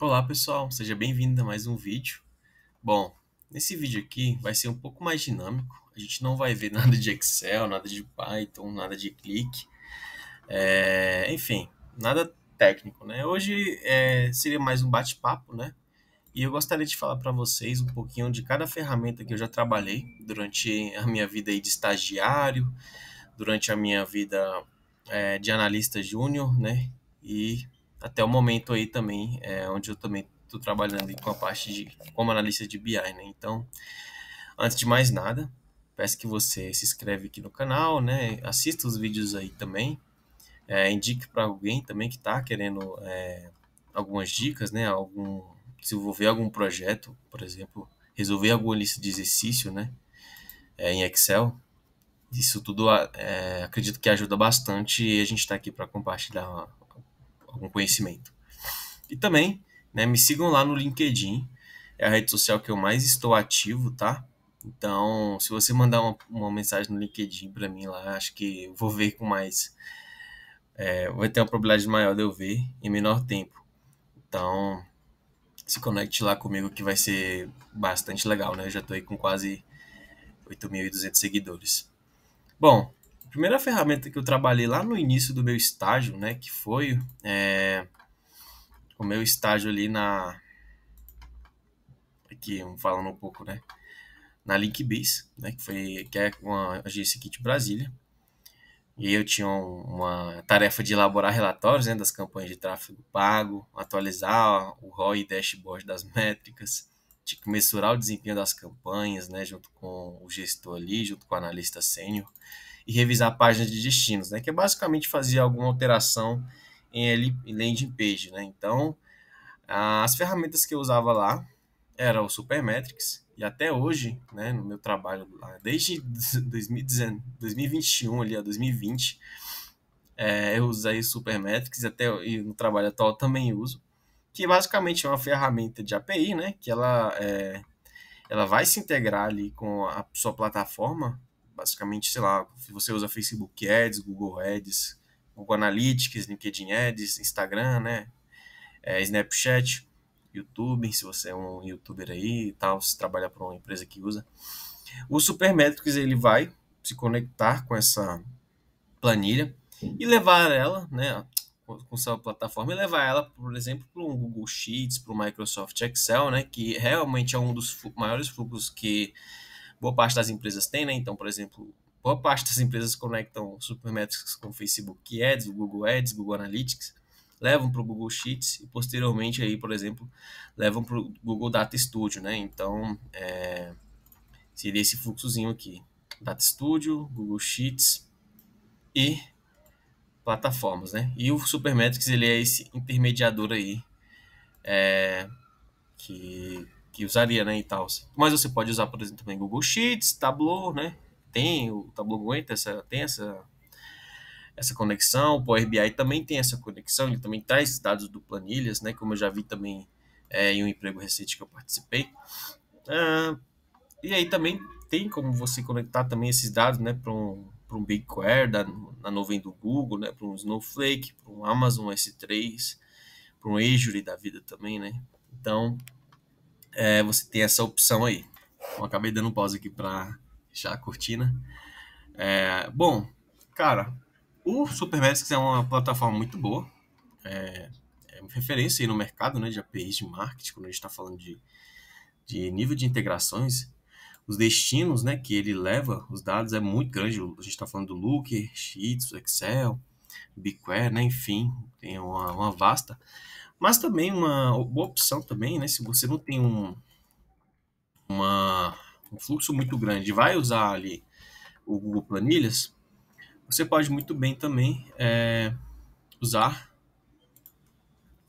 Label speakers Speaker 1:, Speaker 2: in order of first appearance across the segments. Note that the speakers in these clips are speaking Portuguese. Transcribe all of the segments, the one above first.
Speaker 1: Olá pessoal, seja bem-vindo a mais um vídeo. Bom, nesse vídeo aqui vai ser um pouco mais dinâmico, a gente não vai ver nada de Excel, nada de Python, nada de clique, é, enfim, nada técnico, né? Hoje é, seria mais um bate-papo, né? E eu gostaria de falar para vocês um pouquinho de cada ferramenta que eu já trabalhei durante a minha vida de estagiário, durante a minha vida é, de analista júnior, né? E até o momento aí também, é, onde eu também estou trabalhando com a parte de como analista de BI, né? Então, antes de mais nada, peço que você se inscreve aqui no canal, né? Assista os vídeos aí também, é, indique para alguém também que está querendo é, algumas dicas, né? Algum desenvolver algum projeto, por exemplo, resolver alguma lista de exercício, né? É, em Excel. Isso tudo é, acredito que ajuda bastante e a gente está aqui para compartilhar algum conhecimento. E também, né, me sigam lá no LinkedIn, é a rede social que eu mais estou ativo, tá? Então, se você mandar uma, uma mensagem no LinkedIn para mim lá, acho que eu vou ver com mais. É, vai ter uma probabilidade maior de eu ver em menor tempo. Então, se conecte lá comigo que vai ser bastante legal, né? Eu já estou aí com quase 8.200 seguidores. Bom, primeira ferramenta que eu trabalhei lá no início do meu estágio, né, que foi é, o meu estágio ali na aqui falando um pouco, né, na Linkbase, né, que foi que é uma agência aqui de Brasília. E eu tinha uma tarefa de elaborar relatórios né, das campanhas de tráfego pago, atualizar o ROI e dashboard das métricas, de mensurar o desempenho das campanhas, né, junto com o gestor ali, junto com o analista sênior, e revisar a página de destinos, né, que é basicamente fazer alguma alteração em landing page. Né? Então, as ferramentas que eu usava lá era o Supermetrics, e até hoje, né, no meu trabalho lá, desde 2021 ali, a 2020, é, eu usei o Supermetrics, até e no trabalho atual também uso que basicamente é uma ferramenta de API, né? Que ela, é, ela vai se integrar ali com a sua plataforma. Basicamente, sei lá, você usa Facebook Ads, Google Ads, Google Analytics, LinkedIn Ads, Instagram, né? É, Snapchat, YouTube, se você é um youtuber aí e tal, se trabalha para uma empresa que usa. O Supermetrics ele vai se conectar com essa planilha e levar ela, né? com sua plataforma e levar ela, por exemplo, para um Google Sheets, para o Microsoft Excel, né, que realmente é um dos maiores fluxos que boa parte das empresas tem, né? Então, por exemplo, boa parte das empresas conectam Supermetrics com o Facebook Ads, o Google Ads, Google Analytics, levam para o Google Sheets e posteriormente aí, por exemplo, levam para o Google Data Studio, né? Então, é, seria esse fluxozinho aqui, Data Studio, Google Sheets e plataformas, né? E o Supermetrics ele é esse intermediador aí é, que, que usaria, né, e tal. Mas você pode usar, por exemplo, também Google Sheets, Tableau, né? Tem o Tableau aguenta essa tem essa essa conexão, o Power BI também tem essa conexão, ele também traz dados do planilhas, né, como eu já vi também é, em um emprego recente que eu participei. Ah, e aí também tem como você conectar também esses dados, né, para um para um BigQuery da, na nuvem do Google, né, para um Snowflake, para um Amazon S3, para um Azure da vida também, né? Então, é, você tem essa opção aí. Eu acabei dando um pause aqui para fechar a cortina. É, bom, cara, o Supermetrics é uma plataforma muito boa, é, é referência aí no mercado né, de APIs de marketing, quando a gente está falando de, de nível de integrações os destinos né, que ele leva, os dados, é muito grande. A gente está falando do Looker, Sheets, Excel, BigQuery, né, enfim, tem uma, uma, vasta. Mas também uma boa opção também, né, se você não tem um, uma, um fluxo muito grande, vai usar ali o Google Planilhas, você pode muito bem também é, usar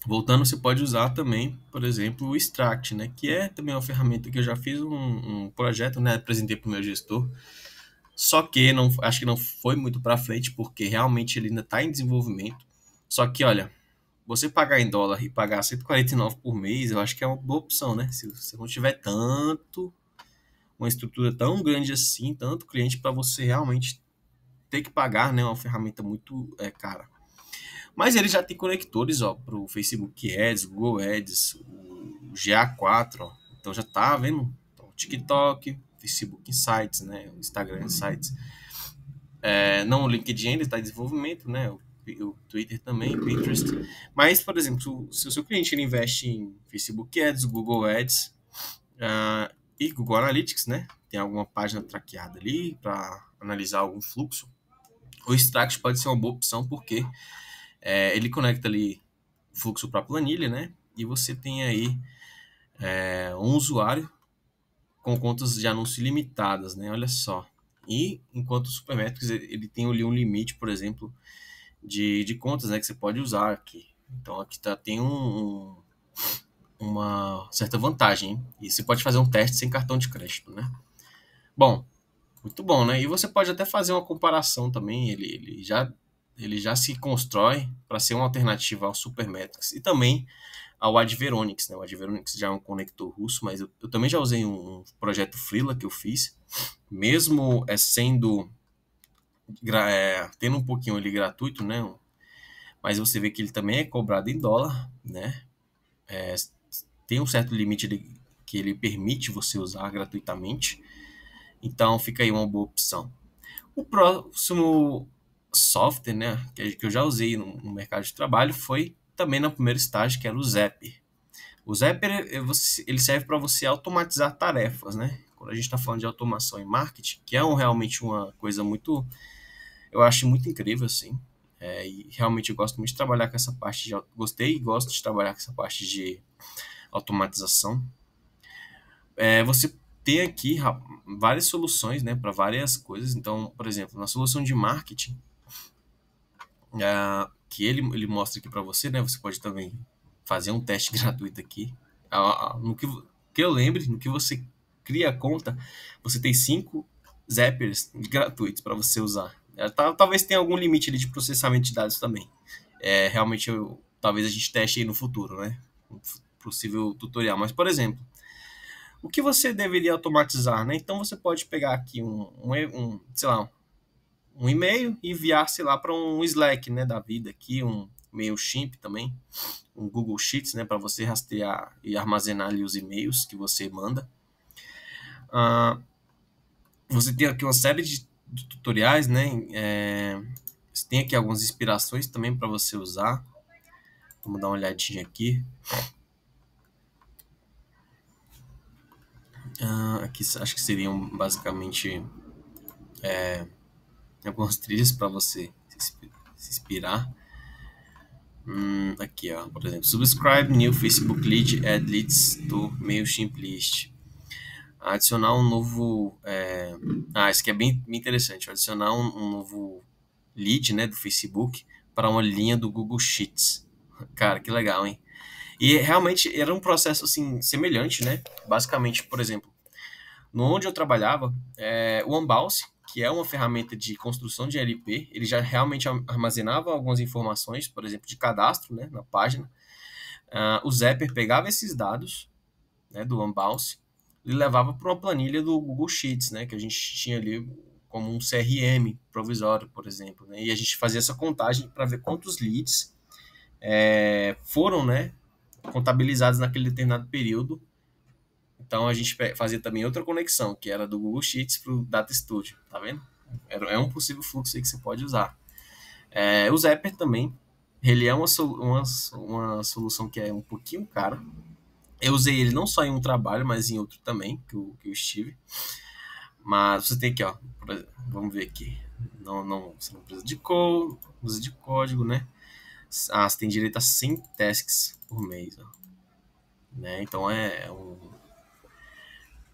Speaker 1: Voltando, você pode usar também, por exemplo, o Extract, né? que é também uma ferramenta que eu já fiz um, um projeto, né? apresentei para o meu gestor, só que não, acho que não foi muito para frente, porque realmente ele ainda está em desenvolvimento. Só que, olha, você pagar em dólar e pagar 149 por mês, eu acho que é uma boa opção, né? Se você não tiver tanto, uma estrutura tão grande assim, tanto cliente para você realmente ter que pagar, né? Uma ferramenta muito é, cara. Mas ele já tem conectores para o Facebook Ads, Google Ads, o GA4, ó. então já tá vendo? Então, TikTok, Facebook Insights, né? Instagram uhum. Insights. É, não o LinkedIn ele está em desenvolvimento, né? O, o, Twitter também, Pinterest. Mas, por exemplo, se o seu cliente ele investe em Facebook Ads, Google Ads uh, e Google Analytics, né? Tem alguma página traqueada ali para analisar algum fluxo. O Extract pode ser uma boa opção porque é, ele conecta ali o fluxo para a planilha, né? E você tem aí é, um usuário com contas de anúncio limitadas, né? Olha só. E enquanto o Supermetrics ele tem ali um limite, por exemplo, de, de contas, né? Que você pode usar aqui. Então aqui tá, tem um, um uma certa vantagem. Hein? E você pode fazer um teste sem cartão de crédito, né? Bom, muito bom, né? E você pode até fazer uma comparação também. Ele, ele já ele já se constrói para ser uma alternativa ao Supermetrics e também ao Adveronix. Né? O Adveronix já é um conector russo, mas eu, eu também já usei um, um projeto Freela que eu fiz, mesmo é sendo é, tendo um pouquinho ele gratuito, né? Mas você vê que ele também é cobrado em dólar, né? É, tem um certo limite de, que ele permite você usar gratuitamente. Então fica aí uma boa opção. O próximo software né, que eu já usei no, mercado de trabalho foi também no primeiro estágio, que era o Zapper. O Zapper é, ele serve para você automatizar tarefas, né? Quando a gente está falando de automação em marketing, que é um, realmente uma coisa muito, eu acho muito incrível, assim. É, e realmente eu gosto muito de trabalhar com essa parte de, gostei e gosto de trabalhar com essa parte de automatização. É, você tem aqui várias soluções, né, para várias coisas. Então, por exemplo, na solução de marketing, é, que ele, ele mostra aqui para você, né? Você pode também fazer um teste gratuito aqui. Ah, ah, ah, no que, que eu lembre, no que você cria a conta, você tem cinco zappers gratuitos para você usar. É, talvez tenha algum limite ali de processamento de dados também. É, realmente, eu, talvez a gente teste aí no futuro, né? Um possível tutorial. Mas, por exemplo, o que você deveria automatizar, né? Então, você pode pegar aqui um, um, um sei lá, um e-mail e enviar, sei lá, para um Slack, né, da vida aqui, um MailChimp também, um Google Sheets, né, para você rastrear e armazenar ali os e-mails que você manda. Uh, você tem aqui uma série de tutoriais, né, é, você tem aqui algumas inspirações também para você usar. Vamos dar uma olhadinha aqui. Uh, aqui acho que seriam basicamente é, tem algumas trilhas para você se inspirar. Hum, aqui, ó, por exemplo, subscribe new Facebook lead add leads do Mailchimp list. Adicionar um novo, é... ah, isso aqui é bem, bem interessante. Adicionar um, um, novo lead, né, do Facebook para uma linha do Google Sheets. Cara, que legal, hein? E realmente era um processo assim semelhante, né? Basicamente, por exemplo, no onde eu trabalhava, é, o Unbounce que é uma ferramenta de construção de LP, ele já realmente armazenava algumas informações, por exemplo, de cadastro né, na página. Uh, o Zapper pegava esses dados né, do Unbounce e levava para uma planilha do Google Sheets, né, que a gente tinha ali como um CRM provisório, por exemplo. Né, e a gente fazia essa contagem para ver quantos leads é, foram né, contabilizados naquele determinado período então a gente fazia também outra conexão, que era do Google Sheets para o Data Studio, tá vendo? É um possível fluxo aí que você pode usar. É, o Zapper também, ele é uma, uma, uma solução que é um pouquinho cara. Eu usei ele não só em um trabalho, mas em outro também, que eu, que eu estive. Mas você tem aqui, ó, vamos ver aqui. Não, não, você não precisa de code, usa de código, né? Ah, você tem direito a 100 tasks por mês, ó. Né? Então é um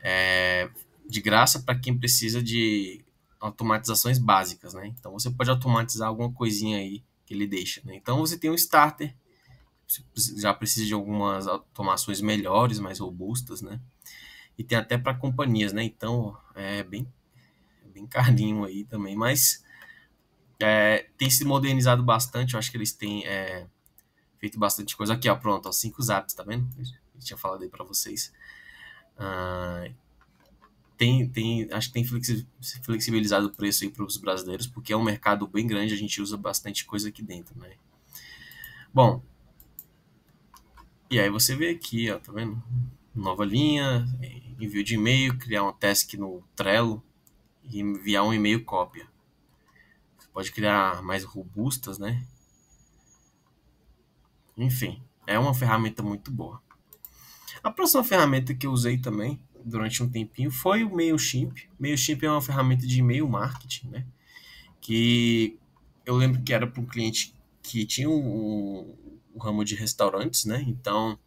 Speaker 1: é, de graça para quem precisa de automatizações básicas, né? Então você pode automatizar alguma coisinha aí que ele deixa. Né? Então você tem um starter, já precisa de algumas automações melhores, mais robustas, né? E tem até para companhias, né? Então é bem, é bem carinho aí também, mas é, tem se modernizado bastante. Eu acho que eles têm é, feito bastante coisa. Aqui, ó, pronto, ó, cinco zaps, tá vendo? Eu tinha falado aí para vocês. Ah, tem, tem, acho que tem flexibilizado o preço para os brasileiros, porque é um mercado bem grande, a gente usa bastante coisa aqui dentro, né? Bom, e aí você vê aqui, ó, tá vendo? Nova linha, envio de e-mail, criar uma task no Trello e enviar um e-mail cópia. Você pode criar mais robustas, né? Enfim, é uma ferramenta muito boa. A próxima ferramenta que eu usei também durante um tempinho foi o MailChimp. MailChimp é uma ferramenta de e-mail marketing, né? Que eu lembro que era para um cliente que tinha o um, um, um ramo de restaurantes, né? Então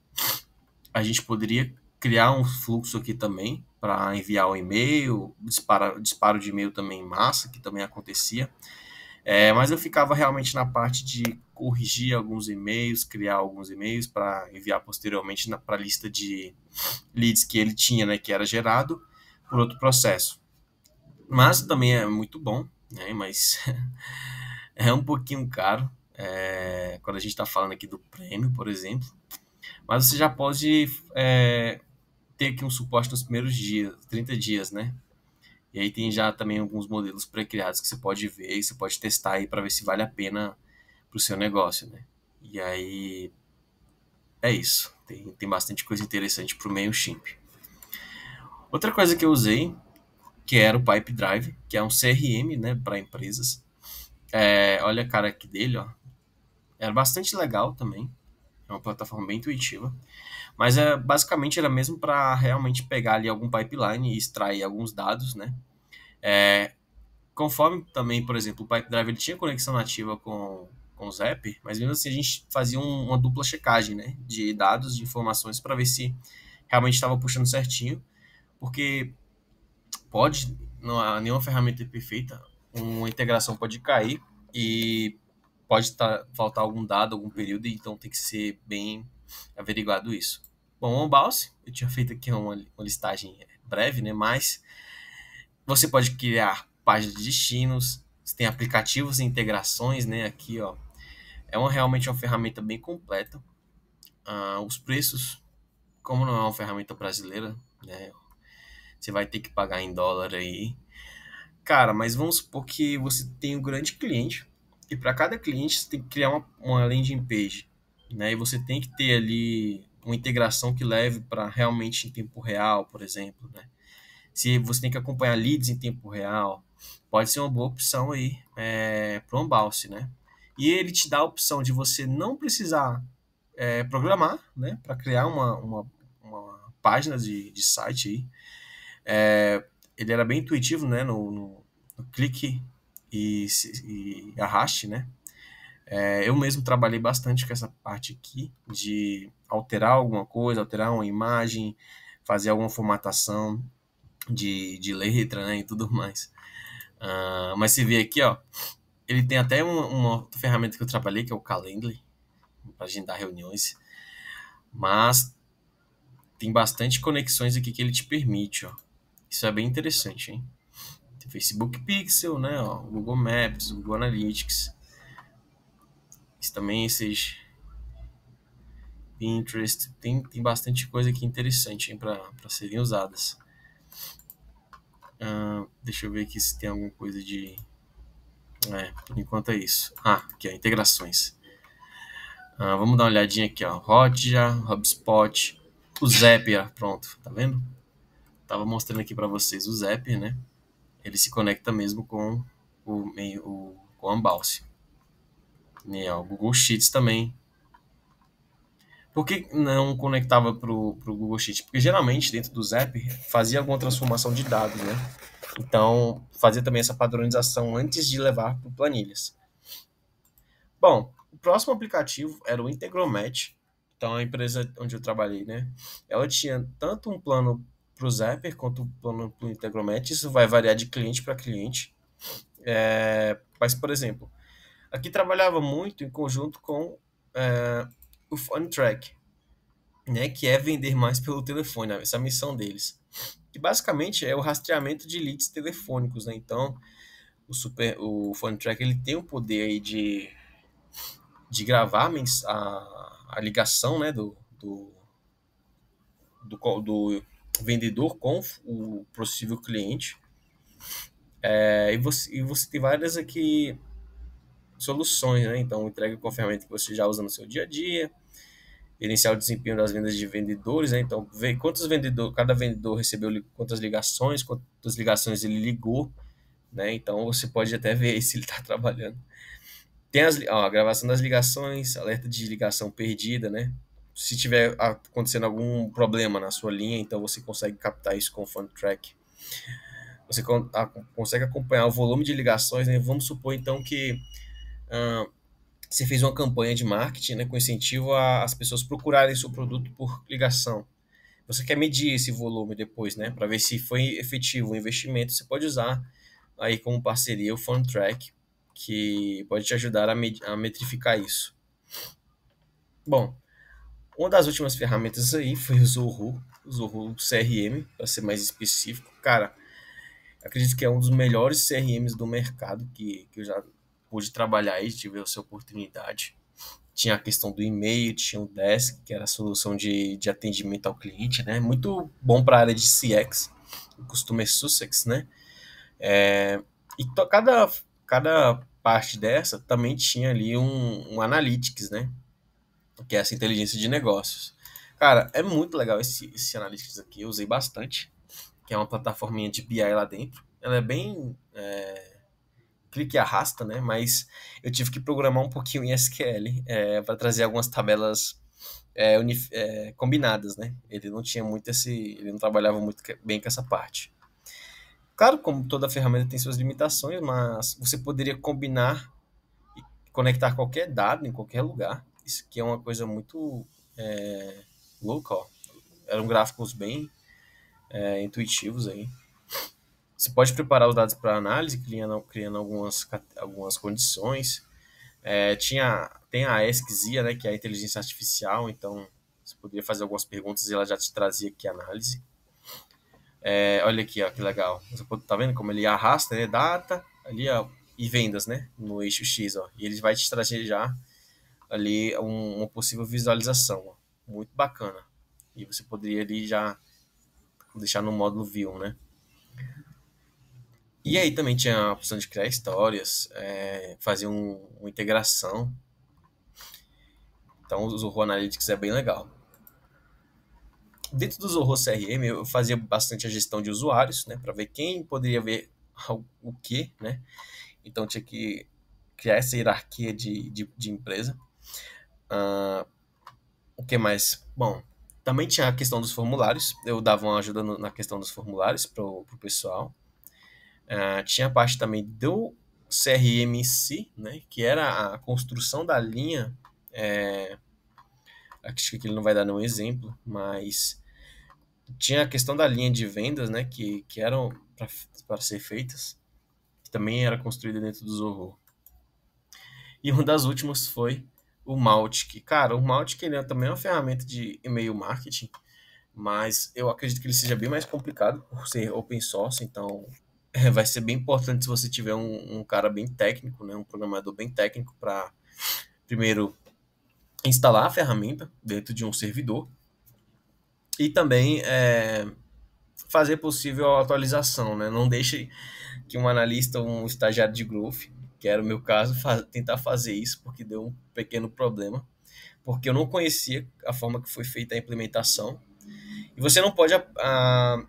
Speaker 1: a gente poderia criar um fluxo aqui também para enviar o um e-mail, disparo de e-mail também em massa, que também acontecia. É, mas eu ficava realmente na parte de corrigir alguns e-mails, criar alguns e-mails para enviar posteriormente para a lista de leads que ele tinha, né, que era gerado por outro processo. Mas também é muito bom, né, mas é um pouquinho caro é, quando a gente está falando aqui do prêmio, por exemplo. Mas você já pode é, ter aqui um suporte nos primeiros dias, 30 dias, né? E aí tem já também alguns modelos pré-criados que você pode ver, e você pode testar aí para ver se vale a pena para o seu negócio, né? E aí é isso. Tem, tem bastante coisa interessante para o MailChimp. Outra coisa que eu usei, que era o Pipe Drive, que é um CRM, né, para empresas. É, olha a cara aqui dele, ó. Era bastante legal também uma plataforma bem intuitiva. Mas é, basicamente era mesmo para realmente pegar ali algum pipeline e extrair alguns dados, né? É, conforme também, por exemplo, o Pipedrive ele tinha conexão nativa com, com o Zap, mas mesmo assim a gente fazia um, uma dupla checagem, né? De dados, de informações, para ver se realmente estava puxando certinho. Porque pode, não há nenhuma ferramenta perfeita, uma integração pode cair e pode tá, faltar algum dado, algum período, então tem que ser bem averiguado isso. Bom, o Onbalse, eu tinha feito aqui uma, uma listagem breve, né? Mas você pode criar páginas de destinos, você tem aplicativos e integrações, né? Aqui, ó, é uma, realmente uma ferramenta bem completa. Ah, os preços, como não é uma ferramenta brasileira, né? Você vai ter que pagar em dólar aí. Cara, mas vamos supor que você tem um grande cliente e para cada cliente, você tem que criar uma, uma landing page. Né? E você tem que ter ali uma integração que leve para realmente em tempo real, por exemplo. Né? Se você tem que acompanhar leads em tempo real, pode ser uma boa opção aí é, para o Unbounce, né? E ele te dá a opção de você não precisar é, programar, né? Para criar uma, uma, uma, página de, de site aí. É, ele era bem intuitivo, né? No, no, no clique e, e arraste, né? É, eu mesmo trabalhei bastante com essa parte aqui de alterar alguma coisa, alterar uma imagem, fazer alguma formatação de, de letra né, e tudo mais. Uh, mas se vê aqui, ó, ele tem até uma, uma ferramenta que eu trabalhei, que é o Calendly, para agendar reuniões. Mas tem bastante conexões aqui que ele te permite, ó. Isso é bem interessante, hein? Tem Facebook Pixel, né? Ó, Google Maps, Google Analytics. Também esses Pinterest. Tem, tem bastante coisa aqui interessante para serem usadas. Uh, deixa eu ver aqui se tem alguma coisa de. É, por enquanto é isso. Ah, aqui, ó, integrações. Uh, vamos dar uma olhadinha aqui, ó. Hotjar, HubSpot, o Zapier, pronto, tá vendo? Tava mostrando aqui para vocês o Zapier, né? ele se conecta mesmo com o, o, com o Unbounce. E, ó, é o Google Sheets também. Por que não conectava para o Google Sheets? Porque geralmente dentro do Zap fazia alguma transformação de dados, né? Então fazia também essa padronização antes de levar para planilhas. Bom, o próximo aplicativo era o Integromat. Então a empresa onde eu trabalhei, né? Ela tinha tanto um plano para o Zapper quanto para o Integromat. Isso vai variar de cliente para cliente. É, mas, por exemplo, aqui trabalhava muito em conjunto com é, o FunTrack, né, que é vender mais pelo telefone, né, essa é a missão deles. Que basicamente é o rastreamento de leads telefônicos. Né? Então, o, super, o FunTrack ele tem o poder aí de, de gravar a, a ligação né, do, do, do, do vendedor com o possível cliente. É, e, você, e você tem várias aqui soluções, né? Então, entrega com a ferramenta que você já usa no seu dia a dia, gerenciar o desempenho das vendas de vendedores, né? Então, vê quantos vendedores cada vendedor recebeu quantas ligações, quantas ligações ele ligou, né? Então, você pode até ver se ele está trabalhando. Tem as, ó, a gravação das ligações, alerta de ligação perdida, né? se tiver acontecendo algum problema na sua linha, então você consegue captar isso com o Fun Track. Você con a, consegue acompanhar o volume de ligações, né? Vamos supor então que uh, você fez uma campanha de marketing, né, com incentivo a as pessoas procurarem seu produto por ligação. Você quer medir esse volume depois, né, para ver se foi efetivo o investimento. Você pode usar aí como parceria o Fun Track, que pode te ajudar a, a metrificar isso. Bom, uma das últimas ferramentas aí foi o Zoho, o Zoho CRM, para ser mais específico. Cara, acredito que é um dos melhores CRMs do mercado que, que eu já pude trabalhar e tive essa oportunidade. Tinha a questão do e-mail, tinha o Desk, que era a solução de, de atendimento ao cliente, né? Muito bom para a área de CX, Customer Success, né? É, e cada, cada parte dessa também tinha ali um, um Analytics, né? que é essa inteligência de negócios. Cara, é muito legal esse, esse Analytics aqui, eu usei bastante, que é uma plataforminha de BI lá dentro. Ela é bem é, clique e arrasta, né? Mas eu tive que programar um pouquinho em SQL é, para trazer algumas tabelas é, unif, é, combinadas, né? Ele não tinha muito esse, ele não trabalhava muito bem com essa parte. Claro, como toda ferramenta tem suas limitações, mas você poderia combinar e conectar qualquer dado em qualquer lugar isso que é uma coisa muito é, louca, ó. Eram gráficos bem é, intuitivos aí. Você pode preparar os dados para análise, criando, criando algumas, algumas condições. É, tinha, tem a ESCZIA, né, que é a inteligência artificial, então você poderia fazer algumas perguntas e ela já te trazia aqui a análise. É, olha aqui, ó, que legal. Você pode, tá vendo como ele arrasta, né, data, ali, ó, e vendas, né, no eixo X, ó. E ele vai te trazer já ali um, uma possível visualização. Muito bacana. E você poderia ali já deixar no módulo View, né? E aí também tinha a opção de criar histórias, é, fazer um, uma integração. Então o Zorro Analytics é bem legal. Dentro do Zorro CRM eu fazia bastante a gestão de usuários, né, para ver quem poderia ver o que, né? Então tinha que criar essa hierarquia de, de, de empresa. Uh, o que mais? Bom, também tinha a questão dos formulários. Eu dava uma ajuda no, na questão dos formulários para o pessoal. Uh, tinha a parte também do CRMc né, que era a construção da linha. É, acho que ele não vai dar nenhum exemplo, mas tinha a questão da linha de vendas, né, que, que eram para ser feitas, que também era construída dentro do Zorro. E uma das últimas foi o Maltic. Cara, o Maltic ele é também uma ferramenta de e-mail marketing, mas eu acredito que ele seja bem mais complicado por ser open source, então é, vai ser bem importante se você tiver um, um cara bem técnico, né, um programador bem técnico para primeiro instalar a ferramenta dentro de um servidor e também é, fazer possível a atualização, né? Não deixe que um analista, um estagiário de growth que era o meu caso, fa tentar fazer isso, porque deu um pequeno problema, porque eu não conhecia a forma que foi feita a implementação. E você não pode a, a,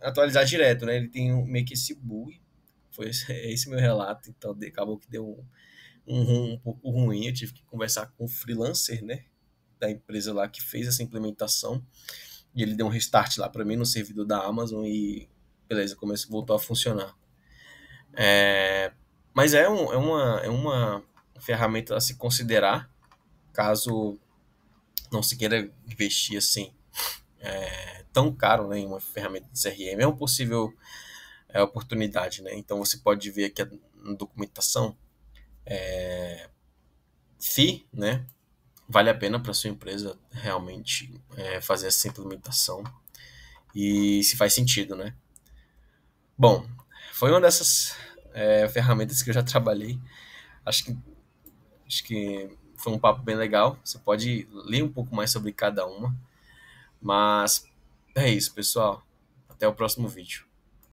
Speaker 1: atualizar direto, né? Ele tem um, meio que esse bug, foi esse, é esse meu relato, então de, acabou que deu um, um, um pouco ruim, eu tive que conversar com o freelancer, né? Da empresa lá que fez essa implementação, e ele deu um restart lá para mim no servidor da Amazon e beleza, começou, voltou a funcionar. É, mas é, um, é, uma, é uma ferramenta a se considerar caso não se queira investir assim é, tão caro né, em uma ferramenta de CRM. É uma possível é, oportunidade. Né? Então você pode ver aqui na documentação é, se né, vale a pena para sua empresa realmente é, fazer essa implementação e se faz sentido. Né? Bom, foi uma dessas é, ferramentas que eu já trabalhei. Acho que, acho que foi um papo bem legal. Você pode ler um pouco mais sobre cada uma. Mas é isso, pessoal. Até o próximo vídeo.